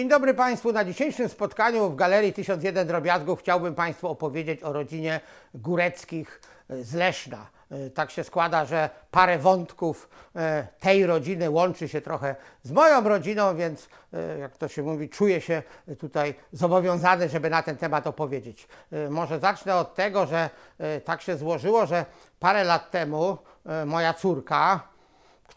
Dzień dobry Państwu. Na dzisiejszym spotkaniu w Galerii 1001 Drobiazgów chciałbym Państwu opowiedzieć o rodzinie Góreckich e, z Leszna. E, tak się składa, że parę wątków e, tej rodziny łączy się trochę z moją rodziną, więc jak to się mówi, czuję się tutaj zobowiązany, żeby na ten temat opowiedzieć. Może zacznę od tego, że tak się złożyło, że parę lat temu moja córka,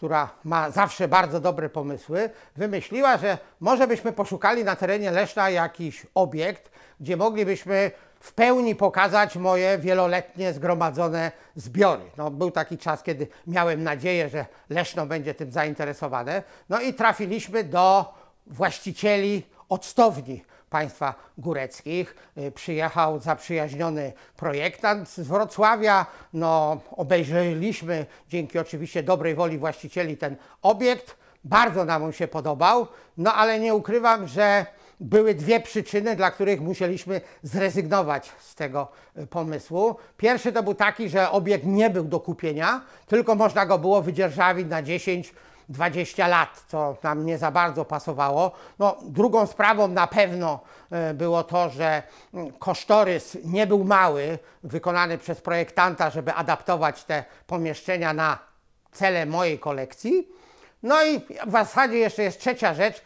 która ma zawsze bardzo dobre pomysły, wymyśliła, że może byśmy poszukali na terenie Leszna jakiś obiekt, gdzie moglibyśmy w pełni pokazać moje wieloletnie zgromadzone zbiory. No, był taki czas, kiedy miałem nadzieję, że Leszno będzie tym zainteresowane. No i trafiliśmy do właścicieli octowni państwa góreckich. Y, przyjechał zaprzyjaźniony projektant z Wrocławia. No, obejrzeliśmy dzięki oczywiście dobrej woli właścicieli ten obiekt. Bardzo nam on się podobał, no ale nie ukrywam, że były dwie przyczyny, dla których musieliśmy zrezygnować z tego y, pomysłu. Pierwszy to był taki, że obiekt nie był do kupienia, tylko można go było wydzierżawić na 10 20 lat, co nam nie za bardzo pasowało. No, drugą sprawą na pewno e, było to, że mm, kosztorys nie był mały, wykonany przez projektanta, żeby adaptować te pomieszczenia na cele mojej kolekcji. No i w zasadzie jeszcze jest trzecia rzecz.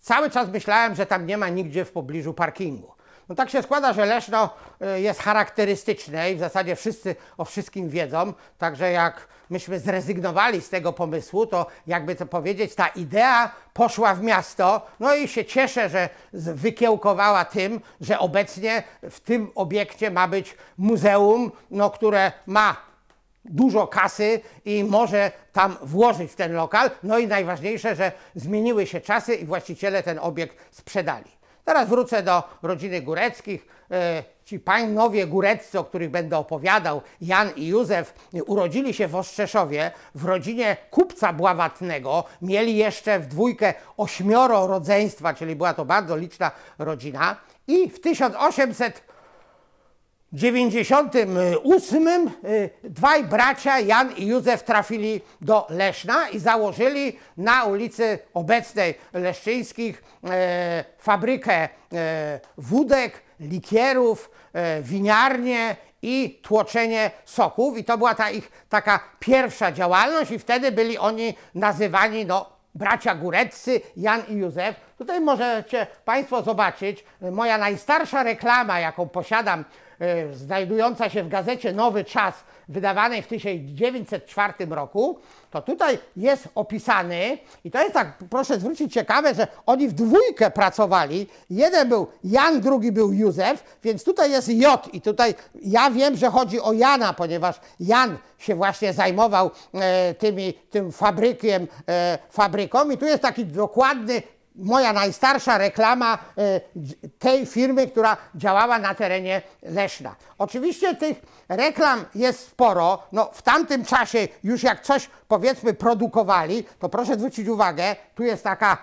Cały czas myślałem, że tam nie ma nigdzie w pobliżu parkingu. No tak się składa, że Leszno y, jest charakterystyczne i w zasadzie wszyscy o wszystkim wiedzą. Także jak myśmy zrezygnowali z tego pomysłu, to jakby to powiedzieć, ta idea poszła w miasto. No i się cieszę, że wykiełkowała tym, że obecnie w tym obiekcie ma być muzeum, no, które ma dużo kasy i może tam włożyć w ten lokal. No i najważniejsze, że zmieniły się czasy i właściciele ten obiekt sprzedali. Teraz wrócę do rodziny Góreckich. E, ci panowie góreccy, o których będę opowiadał, Jan i Józef, urodzili się w Ostrzeszowie w rodzinie kupca bławatnego. Mieli jeszcze w dwójkę ośmioro rodzeństwa, czyli była to bardzo liczna rodzina. I w 1800 98 y, dwaj bracia Jan i Józef trafili do Leszna i założyli na ulicy obecnej Leszczyńskich e, fabrykę e, wódek, likierów, e, winiarnię i tłoczenie soków. I to była ta ich taka pierwsza działalność i wtedy byli oni nazywani no, bracia góreccy Jan i Józef. Tutaj możecie Państwo zobaczyć, moja najstarsza reklama, jaką posiadam E, znajdująca się w gazecie Nowy Czas, wydawanej w 1904 roku, to tutaj jest opisany, i to jest tak, proszę zwrócić ciekawe, że oni w dwójkę pracowali. Jeden był Jan, drugi był Józef, więc tutaj jest J i tutaj ja wiem, że chodzi o Jana, ponieważ Jan się właśnie zajmował e, tymi, tym fabrykiem, e, fabryką i tu jest taki dokładny moja najstarsza reklama y, tej firmy, która działała na terenie Leszna. Oczywiście tych reklam jest sporo. No, w tamtym czasie już jak coś powiedzmy produkowali, to proszę zwrócić uwagę, tu jest taka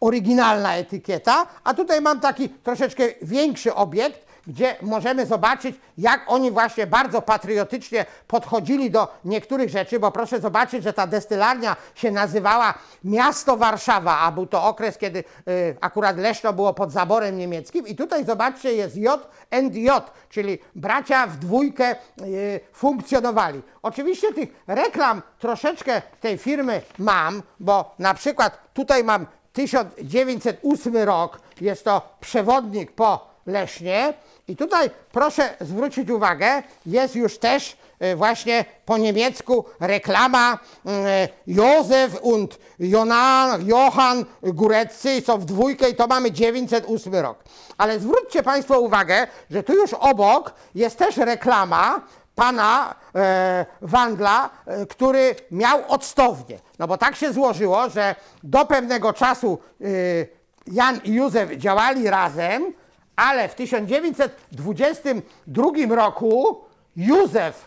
oryginalna etykieta, a tutaj mam taki troszeczkę większy obiekt, gdzie możemy zobaczyć, jak oni właśnie bardzo patriotycznie podchodzili do niektórych rzeczy, bo proszę zobaczyć, że ta destylarnia się nazywała Miasto Warszawa, a był to okres, kiedy y, akurat Leszno było pod zaborem niemieckim i tutaj zobaczcie, jest J and J, czyli bracia w dwójkę y, funkcjonowali. Oczywiście tych reklam troszeczkę tej firmy mam, bo na przykład tutaj mam 1908 rok, jest to przewodnik po leśnie I tutaj proszę zwrócić uwagę, jest już też e, właśnie po niemiecku reklama mm, e, Józef und Jonan, Johann Góreccy co w dwójkę i to mamy 908 rok. Ale zwróćcie Państwo uwagę, że tu już obok jest też reklama pana e, Wandla, e, który miał odstownię. No bo tak się złożyło, że do pewnego czasu e, Jan i Józef działali razem, ale w 1922 roku Józef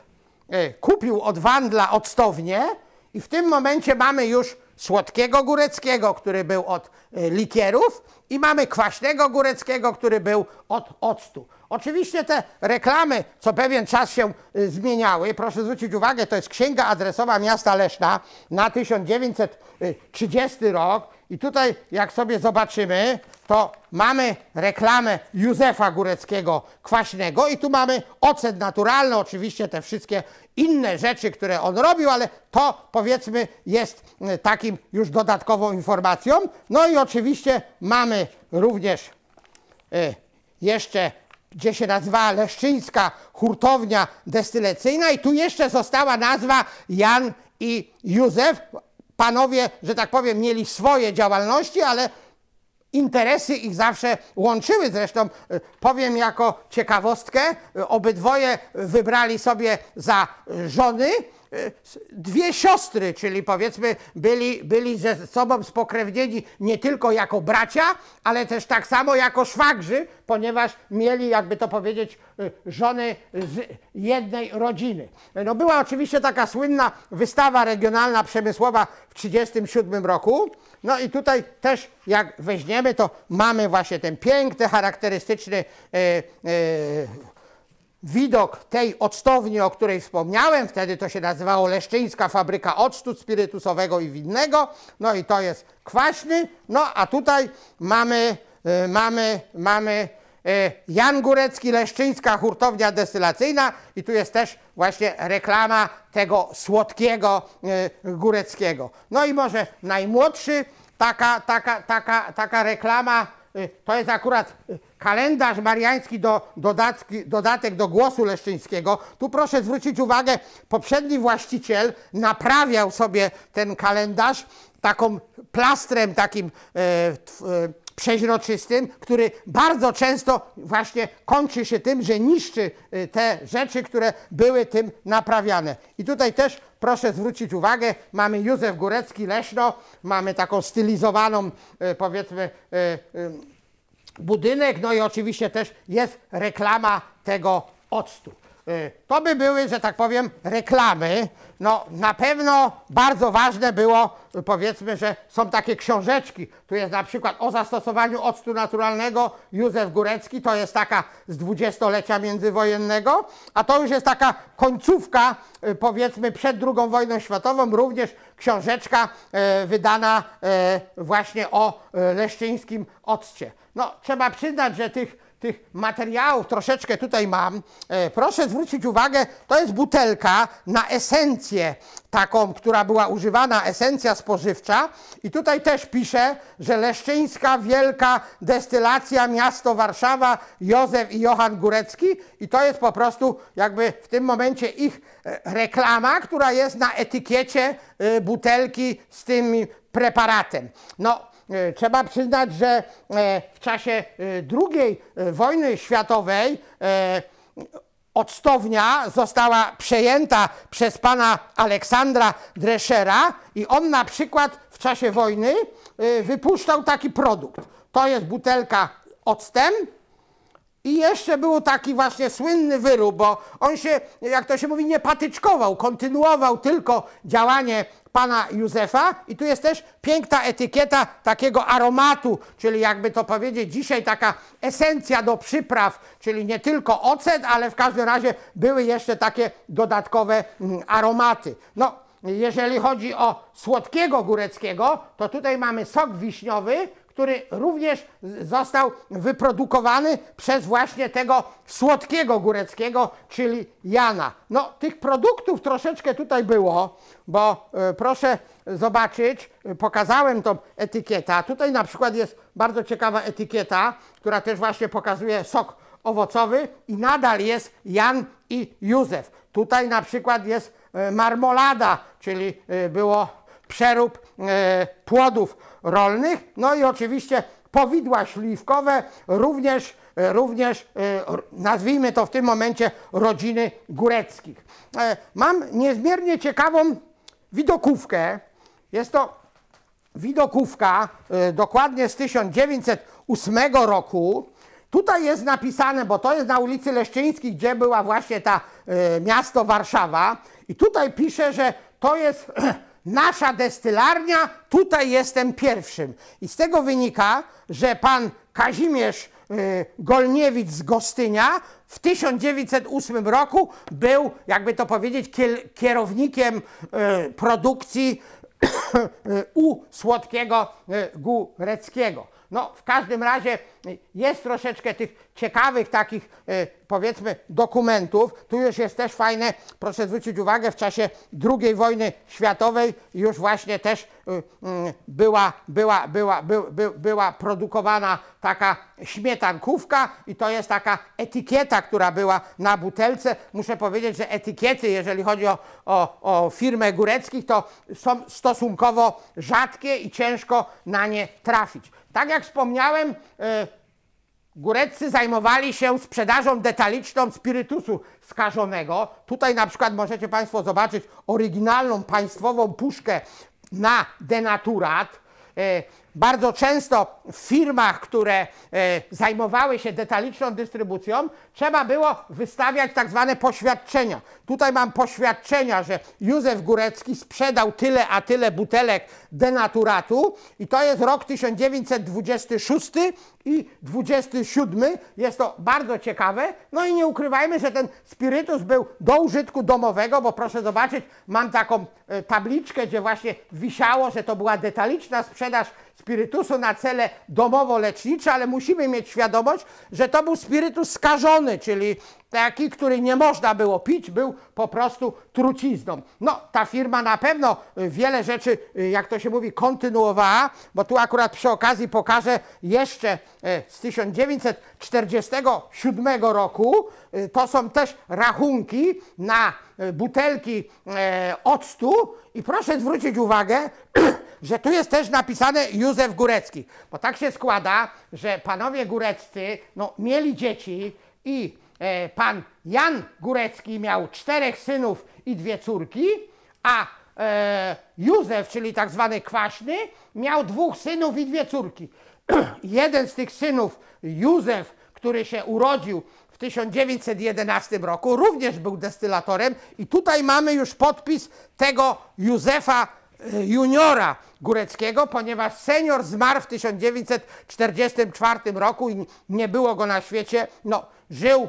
e, kupił od Wandla odstownię i w tym momencie mamy już słodkiego góreckiego, który był od e, likierów i mamy kwaśnego góreckiego, który był od octu. Oczywiście te reklamy co pewien czas się e, zmieniały. Proszę zwrócić uwagę, to jest księga adresowa miasta Leszna na 1930 rok. I tutaj, jak sobie zobaczymy, to mamy reklamę Józefa Góreckiego Kwaśnego i tu mamy ocet naturalny, oczywiście te wszystkie inne rzeczy, które on robił, ale to powiedzmy jest e, takim już dodatkową informacją. No i oczywiście mamy również e, jeszcze gdzie się nazywa Leszczyńska Hurtownia Destylecyjna i tu jeszcze została nazwa Jan i Józef. Panowie, że tak powiem, mieli swoje działalności, ale interesy ich zawsze łączyły. Zresztą e, powiem jako ciekawostkę, e, obydwoje wybrali sobie za e, żony dwie siostry, czyli powiedzmy byli, byli ze sobą spokrewnieni nie tylko jako bracia, ale też tak samo jako szwagrzy, ponieważ mieli, jakby to powiedzieć, y, żony z jednej rodziny. No była oczywiście taka słynna wystawa regionalna przemysłowa w 1937 roku. No i tutaj też jak weźmiemy, to mamy właśnie ten piękny, charakterystyczny yy, yy, widok tej octowni, o której wspomniałem, wtedy to się nazywało Leszczyńska Fabryka Octu Spirytusowego i Winnego, no i to jest kwaśny, no a tutaj mamy, y, mamy, mamy y, Jan Górecki, Leszczyńska Hurtownia Destylacyjna i tu jest też właśnie reklama tego słodkiego y, Góreckiego. No i może najmłodszy, taka, taka, taka, taka reklama, y, to jest akurat kalendarz mariański do dodatki, dodatek do głosu leszczyńskiego. Tu proszę zwrócić uwagę, poprzedni właściciel naprawiał sobie ten kalendarz taką plastrem takim e, e, przeźroczystym, który bardzo często właśnie kończy się tym, że niszczy e, te rzeczy, które były tym naprawiane. I tutaj też proszę zwrócić uwagę, mamy Józef Górecki, Leszno, mamy taką stylizowaną, e, powiedzmy, e, budynek, no i oczywiście też jest reklama tego octu. Y, to by były, że tak powiem, reklamy. No na pewno bardzo ważne było, y, powiedzmy, że są takie książeczki. Tu jest na przykład o zastosowaniu octu naturalnego Józef Górecki, to jest taka z dwudziestolecia międzywojennego, a to już jest taka końcówka, y, powiedzmy, przed II wojną światową, również książeczka e, wydana e, właśnie o e, leszczyńskim occie. No, trzeba przyznać, że tych tych materiałów troszeczkę tutaj mam. E, proszę zwrócić uwagę, to jest butelka na esencję taką, która była używana, esencja spożywcza. I tutaj też pisze, że Leszczyńska Wielka Destylacja Miasto Warszawa Józef i Johan Górecki. I to jest po prostu jakby w tym momencie ich e, reklama, która jest na etykiecie e, butelki z tym preparatem. No, E, trzeba przyznać, że e, w czasie e, II wojny światowej Octownia została przejęta przez pana Aleksandra Dreschera i on na przykład w czasie wojny wypuszczał taki produkt. To jest butelka octem, i jeszcze był taki właśnie słynny wyrób, bo on się, jak to się mówi, nie patyczkował, kontynuował tylko działanie pana Józefa i tu jest też piękna etykieta takiego aromatu, czyli jakby to powiedzieć dzisiaj taka esencja do przypraw, czyli nie tylko ocet, ale w każdym razie były jeszcze takie dodatkowe mm, aromaty. No, jeżeli chodzi o słodkiego góreckiego, to tutaj mamy sok wiśniowy, który również został wyprodukowany przez właśnie tego słodkiego góreckiego, czyli Jana. No, tych produktów troszeczkę tutaj było, bo e, proszę zobaczyć, e, pokazałem tą etykietę. Tutaj na przykład jest bardzo ciekawa etykieta, która też właśnie pokazuje sok owocowy i nadal jest Jan i Józef. Tutaj na przykład jest e, marmolada, czyli było przerób e, płodów rolnych, no i oczywiście powidła śliwkowe, również, e, również e, nazwijmy to w tym momencie rodziny góreckich. Mam niezmiernie ciekawą widokówkę. Jest to widokówka dokładnie z 1908 roku. Tutaj jest napisane, bo to jest na ulicy Leszczyńskiej, gdzie była właśnie ta miasto Warszawa. I tutaj pisze, że to jest nasza destylarnia, tutaj jestem pierwszym. I z tego wynika, że pan Kazimierz y, Golniewicz z Gostynia w 1908 roku był, jakby to powiedzieć, kierownikiem y, produkcji y, u Słodkiego Góreckiego. No, w każdym razie jest troszeczkę tych ciekawych takich, e, powiedzmy, dokumentów. Tu już jest też fajne, proszę zwrócić uwagę, w czasie II wojny światowej już właśnie też e, mm, była, była, była, by, by, była produkowana taka śmietankówka i to jest taka etykieta, która była na butelce. Muszę powiedzieć, że etykiety, jeżeli chodzi o, o, o firmę Góreckich, to są stosunkowo rzadkie i ciężko na nie trafić. Tak jak wspomniałem, e, Góreccy zajmowali się sprzedażą detaliczną spirytusu skażonego. Tutaj na przykład możecie Państwo zobaczyć oryginalną państwową puszkę na denaturat. E, bardzo często w firmach, które e, zajmowały się detaliczną dystrybucją, trzeba było wystawiać tak zwane poświadczenia. Tutaj mam poświadczenia, że Józef Górecki sprzedał tyle a tyle butelek denaturatu i to jest rok 1926 i 27. Jest to bardzo ciekawe. No i nie ukrywajmy, że ten spirytus był do użytku domowego, bo proszę zobaczyć, mam taką e, tabliczkę, gdzie właśnie wisiało, że to była detaliczna sprzedaż spirytusu na cele domowo-lecznicze, ale musimy mieć świadomość, że to był spirytus skażony, czyli taki, który nie można było pić, był po prostu trucizną. No, ta firma na pewno wiele rzeczy, y, jak to się mówi, kontynuowała, bo tu akurat przy okazji pokażę jeszcze y, z 1947 roku, y, to są też rachunki na butelki octu i proszę zwrócić uwagę, że tu jest też napisane Józef Górecki. Bo tak się składa, że panowie góreccy no, mieli dzieci i e, pan Jan Górecki miał czterech synów i dwie córki, a e, Józef, czyli tak zwany kwaśny, miał dwóch synów i dwie córki. Jeden z tych synów, Józef, który się urodził w 1911 roku również był destylatorem i tutaj mamy już podpis tego Józefa Y, juniora Góreckiego, ponieważ senior zmarł w 1944 roku i nie było go na świecie. No, żył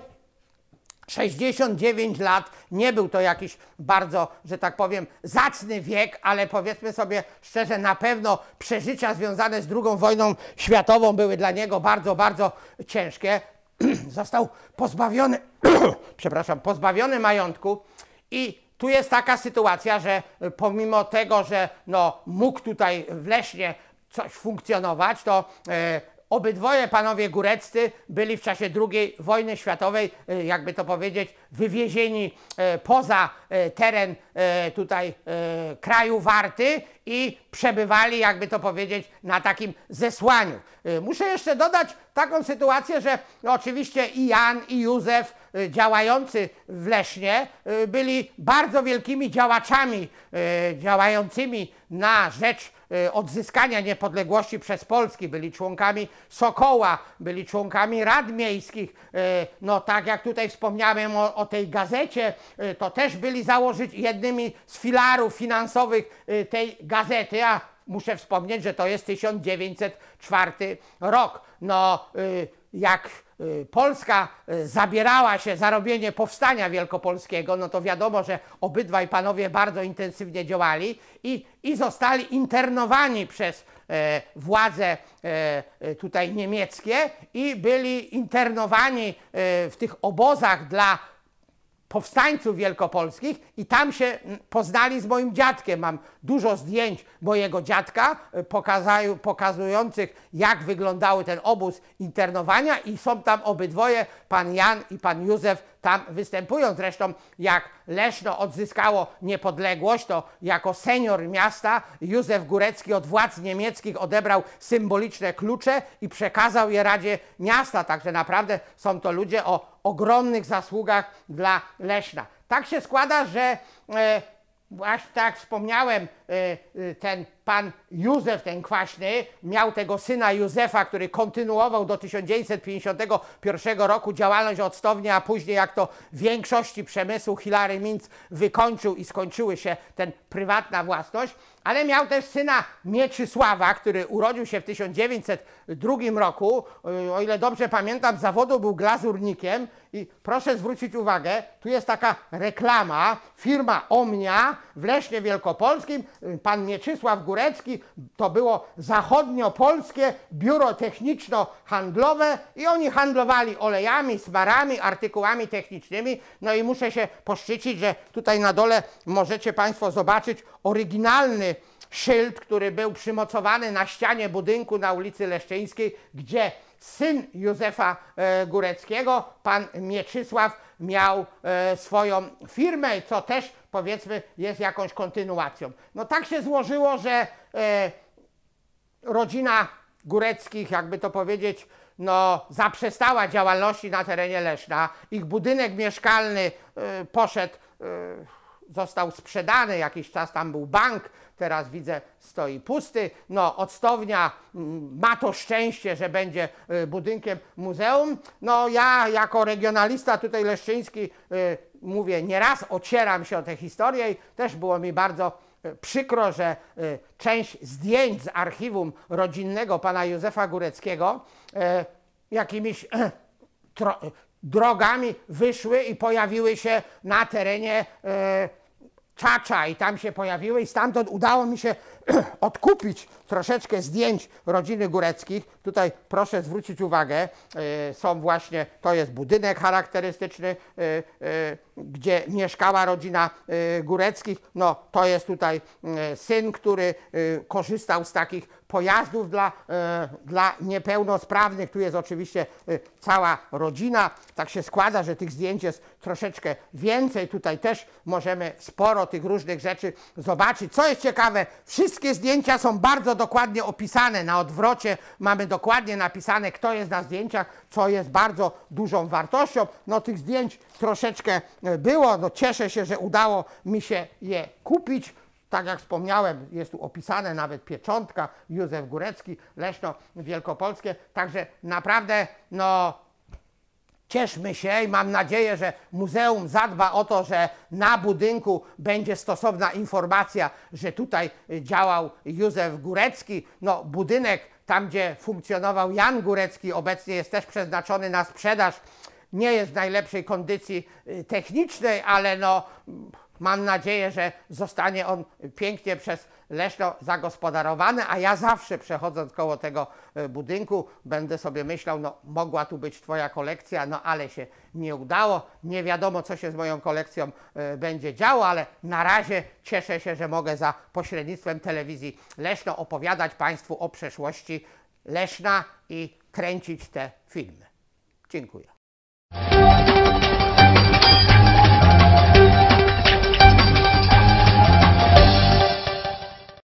69 lat, nie był to jakiś bardzo, że tak powiem, zacny wiek, ale powiedzmy sobie szczerze, na pewno przeżycia związane z II wojną światową były dla niego bardzo, bardzo ciężkie. Został pozbawiony, przepraszam, pozbawiony majątku i tu jest taka sytuacja, że y, pomimo tego, że no, mógł tutaj w coś funkcjonować, to e, obydwoje panowie góreccy byli w czasie II wojny światowej, e, jakby to powiedzieć, wywiezieni e, poza teren tutaj kraju Warty i przebywali, jakby to powiedzieć, na takim zesłaniu. Muszę jeszcze dodać taką sytuację, że no, oczywiście i Jan, i Józef, Y, działający w Lesznie y, byli bardzo wielkimi działaczami y, działającymi na rzecz odzyskania niepodległości przez Polski. Byli członkami Sokoła, byli członkami Rad Miejskich. No tak jak tutaj wspomniałem o, o tej gazecie, to też byli założyć jednymi z filarów finansowych tej gazety, a muszę wspomnieć, że to jest 1904 rok. No jak Y, Polska y, zabierała się za robienie powstania wielkopolskiego, no to wiadomo, że obydwaj panowie bardzo intensywnie działali i, i zostali internowani przez e, władze e, e tutaj niemieckie i byli internowani e, w tych obozach dla powstańców wielkopolskich i tam się poznali z moim dziadkiem. Mam dużo zdjęć mojego dziadka y, pokazujących, jak wyglądały ten obóz internowania i są tam obydwoje, pan Jan i pan Józef, tam występują. Zresztą jak Leszno odzyskało niepodległość, to jako senior miasta Józef Górecki od władz niemieckich odebrał symboliczne klucze i przekazał je Radzie Miasta. Także naprawdę są to ludzie o ogromnych zasługach dla leśna. Tak się składa, że e, właśnie tak jak wspomniałem, Y, y, ten pan Józef, ten kwaśny, miał tego syna Józefa, który kontynuował do 1951 roku działalność odstownia, a później, jak to większości przemysłu Hilary Minc wykończył i skończyły się ten prywatna własność, ale miał też syna Mieczysława, który urodził się w 1902 roku. Y, o ile dobrze pamiętam, zawodu był glazurnikiem i proszę zwrócić uwagę, tu jest taka reklama, firma Omnia w leśnie Wielkopolskim pan Mieczysław Górecki, to było zachodnio-polskie biuro techniczno-handlowe i oni handlowali olejami, smarami, artykułami technicznymi. No i muszę się poszczycić, że tutaj na dole możecie Państwo zobaczyć oryginalny szyld, który był przymocowany na ścianie budynku na ulicy Leszczyńskiej, gdzie syn Józefa e, Góreckiego, pan Mieczysław, miał e, swoją firmę, co też powiedzmy jest jakąś kontynuacją. No tak się złożyło, że e, rodzina Góreckich, jakby to powiedzieć, no, zaprzestała działalności na terenie Leszna. Ich budynek mieszkalny e, poszedł e, został sprzedany, jakiś czas tam był bank, teraz widzę stoi pusty. No, odstownia mm, ma to szczęście, że będzie y, budynkiem muzeum. No, ja jako regionalista tutaj leszczyński y, mówię nieraz, ocieram się o tę historię i też było mi bardzo y, przykro, że część zdjęć z archiwum rodzinnego pana Józefa Góreckiego jakimiś drogami wyszły i pojawiły się na terenie e, Czacza i tam się pojawiły i stamtąd udało mi się odkupić troszeczkę zdjęć rodziny góreckich. Tutaj proszę zwrócić uwagę, e, są właśnie, to jest budynek charakterystyczny, e, e, gdzie mieszkała rodzina góreckich. No, to jest tutaj syn, który korzystał z takich pojazdów dla, dla niepełnosprawnych. Tu jest oczywiście cała rodzina. Tak się składa, że tych zdjęć jest troszeczkę więcej. Tutaj też możemy sporo tych różnych rzeczy zobaczyć. Co jest ciekawe, wszystkie zdjęcia są bardzo dokładnie opisane. Na odwrocie mamy dokładnie napisane, kto jest na zdjęciach, co jest bardzo dużą wartością. No tych zdjęć troszeczkę e, było. No, cieszę się, że udało mi się je kupić. Tak jak wspomniałem, jest tu opisane nawet pieczątka Józef Górecki, Leszno Wielkopolskie. Także naprawdę no, Cieszmy się i mam nadzieję, że muzeum zadba o to, że na budynku będzie stosowna informacja, że tutaj działał Józef Górecki. No, budynek tam, gdzie funkcjonował Jan Górecki, obecnie jest też przeznaczony na sprzedaż. Nie jest w najlepszej kondycji y, technicznej, ale no Mam nadzieję, że zostanie on pięknie przez Leszno zagospodarowany, a ja zawsze przechodząc koło tego e, budynku będę sobie myślał, no mogła tu być Twoja kolekcja, no ale się nie udało. Nie wiadomo, co się z moją kolekcją e, będzie działo, ale na razie cieszę się, że mogę za pośrednictwem telewizji Leszno opowiadać Państwu o przeszłości Leszna i kręcić te filmy. Dziękuję.